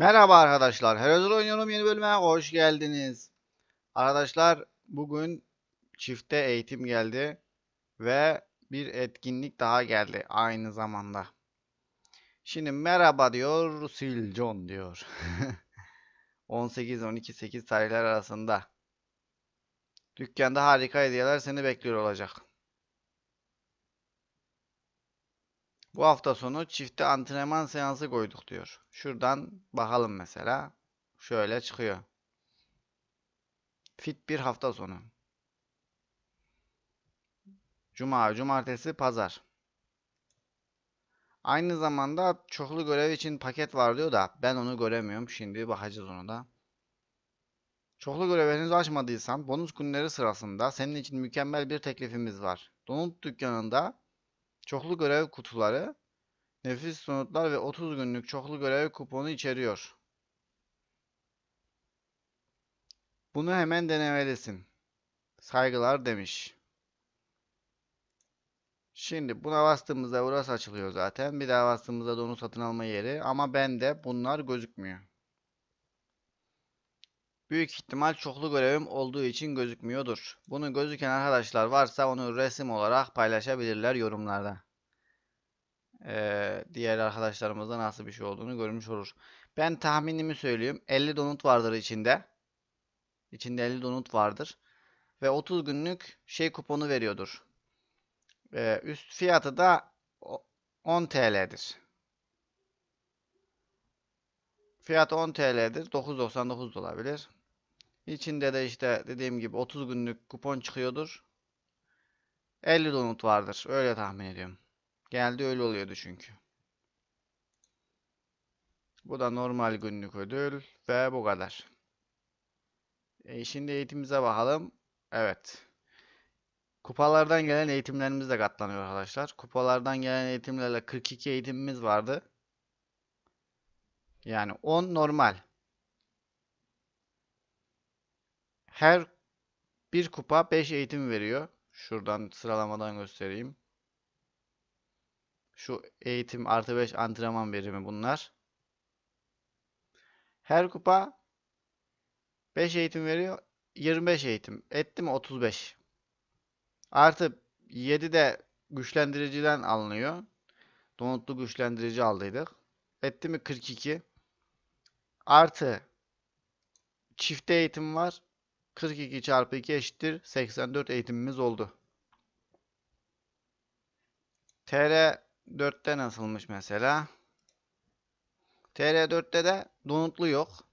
Merhaba arkadaşlar. Herozel oynuyorum yeni bölüme hoş geldiniz. Arkadaşlar bugün çifte eğitim geldi ve bir etkinlik daha geldi aynı zamanda. Şimdi merhaba diyor, Siljon diyor. 18 12 8 tarihler arasında. Dükkanda harika hediyeler seni bekliyor olacak. Bu hafta sonu çifte antrenman seansı koyduk diyor. Şuradan bakalım mesela. Şöyle çıkıyor. Fit bir hafta sonu. Cuma, cumartesi, pazar. Aynı zamanda çoklu görev için paket var diyor da ben onu göremiyorum. Şimdi bakacağız ona da. Çoklu görev henüz açmadıysan bonus günleri sırasında senin için mükemmel bir teklifimiz var. Donut dükkanında Çoklu görev kutuları, nefis sunutlar ve 30 günlük çoklu görev kuponu içeriyor. Bunu hemen denemelisin. Saygılar demiş. Şimdi buna bastığımızda burası açılıyor zaten. Bir daha bastığımızda da onu satın alma yeri. Ama bende bunlar gözükmüyor. Büyük ihtimal çoklu görevim olduğu için gözükmüyordur. Bunu gözüken arkadaşlar varsa onu resim olarak paylaşabilirler yorumlarda. Ee, diğer arkadaşlarımızda nasıl bir şey olduğunu görmüş olur. Ben tahminimi söyleyeyim. 50 donut vardır içinde. İçinde 50 donut vardır. Ve 30 günlük şey kuponu veriyordur. Ee, üst fiyatı da 10 TL'dir. Fiyat 10 TL'dir. 9.99 olabilir. İçinde de işte dediğim gibi 30 günlük kupon çıkıyordur. 50 donut vardır. Öyle tahmin ediyorum. Geldi öyle oluyordu çünkü. Bu da normal günlük ödül ve bu kadar. E şimdi eğitimimize bakalım. Evet. Kupalardan gelen eğitimlerimiz de katlanıyor arkadaşlar. Kupalardan gelen eğitimlerle 42 eğitimimiz vardı. Yani 10 normal. Her bir kupa 5 eğitim veriyor. Şuradan sıralamadan göstereyim. Şu eğitim artı 5 antrenman verimi bunlar. Her kupa 5 eğitim veriyor. 25 eğitim. Etti mi 35. Artı 7 de güçlendiriciden alınıyor. Donutlu güçlendirici aldıydık. Etti mi 42. Artı çifte eğitim var. 42 çarpı 2 eşittir 84 eğitimimiz oldu. TR 4'te nasılmış mesela? TR 4'te de donutlu yok.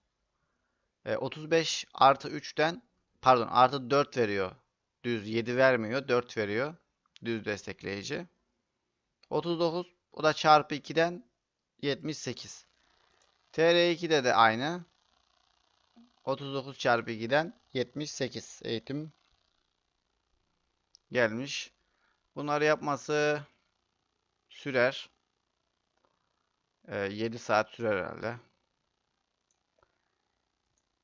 E, 35 artı 3'ten pardon artı 4 veriyor. Düz 7 vermiyor 4 veriyor. Düz destekleyici. 39 o da çarpı 2'den 78. TR2'de de aynı. 39 çarpı 2'den 78 eğitim gelmiş. Bunları yapması sürer. E, ee, 7 saat sürer herhalde.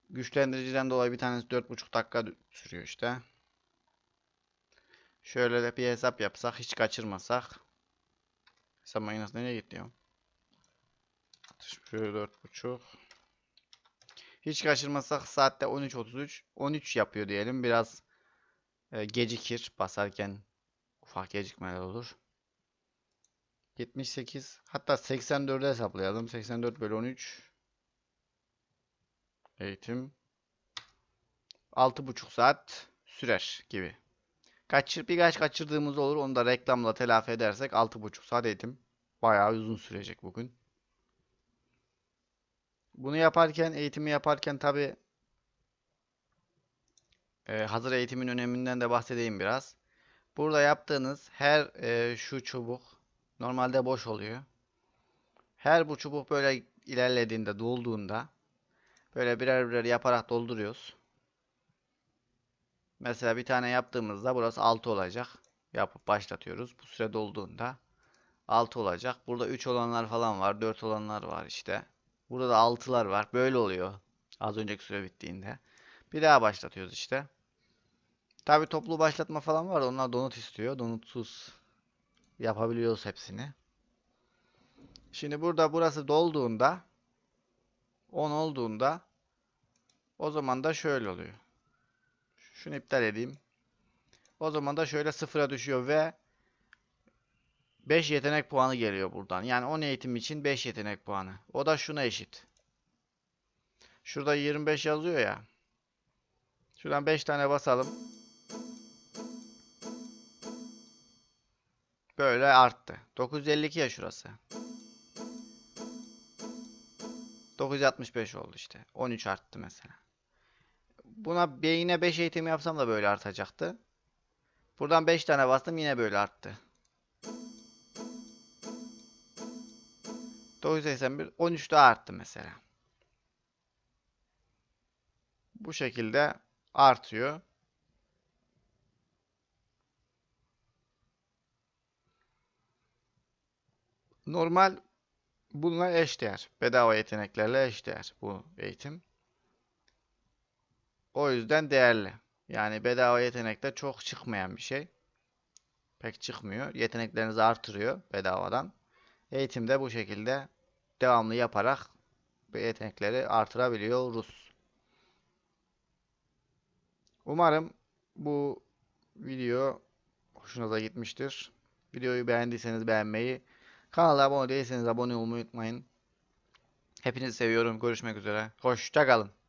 Güçlendiriciden dolayı bir tanesi 4,5 dakika sürüyor işte. Şöyle de bir hesap yapsak, hiç kaçırmasak. Hesap makinesi nereye gitti ya? 4,5 hiç kaçırmasak saatte 13.33. 13 yapıyor diyelim. Biraz e, gecikir. Basarken ufak gecikmeler olur. 78 hatta 84'e hesaplayalım. 84 bölü 13 eğitim 6,5 saat sürer gibi. Kaçır, birkaç kaçırdığımız olur. Onu da reklamla telafi edersek 6,5 saat eğitim bayağı uzun sürecek bugün. Bunu yaparken, eğitimi yaparken tabi e, hazır eğitimin öneminden de bahsedeyim biraz. Burada yaptığınız her e, şu çubuk normalde boş oluyor. Her bu çubuk böyle ilerlediğinde, dolduğunda böyle birer birer yaparak dolduruyoruz. Mesela bir tane yaptığımızda burası 6 olacak. Yapıp başlatıyoruz. Bu süre dolduğunda 6 olacak. Burada 3 olanlar falan var. 4 olanlar var işte. Burada da altılar var. Böyle oluyor. Az önceki süre bittiğinde. Bir daha başlatıyoruz işte. Tabi toplu başlatma falan var. Onlar donut istiyor. Donutsuz yapabiliyoruz hepsini. Şimdi burada burası dolduğunda 10 olduğunda o zaman da şöyle oluyor. Şunu iptal edeyim. O zaman da şöyle sıfıra düşüyor ve 5 yetenek puanı geliyor buradan. Yani 10 eğitim için 5 yetenek puanı. O da şuna eşit. Şurada 25 yazıyor ya. Şuradan 5 tane basalım. Böyle arttı. 952 ya şurası. 965 oldu işte. 13 arttı mesela. Buna beyine 5 eğitim yapsam da böyle artacaktı. Buradan 5 tane bastım yine böyle arttı. 981 13 daha arttı mesela. Bu şekilde artıyor. Normal bununla eşdeğer. Bedava yeteneklerle eşdeğer bu eğitim. O yüzden değerli. Yani bedava yetenekte çok çıkmayan bir şey. Pek çıkmıyor. Yeteneklerinizi artırıyor bedavadan. Eğitim de bu şekilde devamlı yaparak yetenekleri Rus. Umarım bu video hoşunuza gitmiştir. Videoyu beğendiyseniz beğenmeyi, kanala abone değilseniz abone olmayı unutmayın. Hepinizi seviyorum. Görüşmek üzere. Hoşçakalın.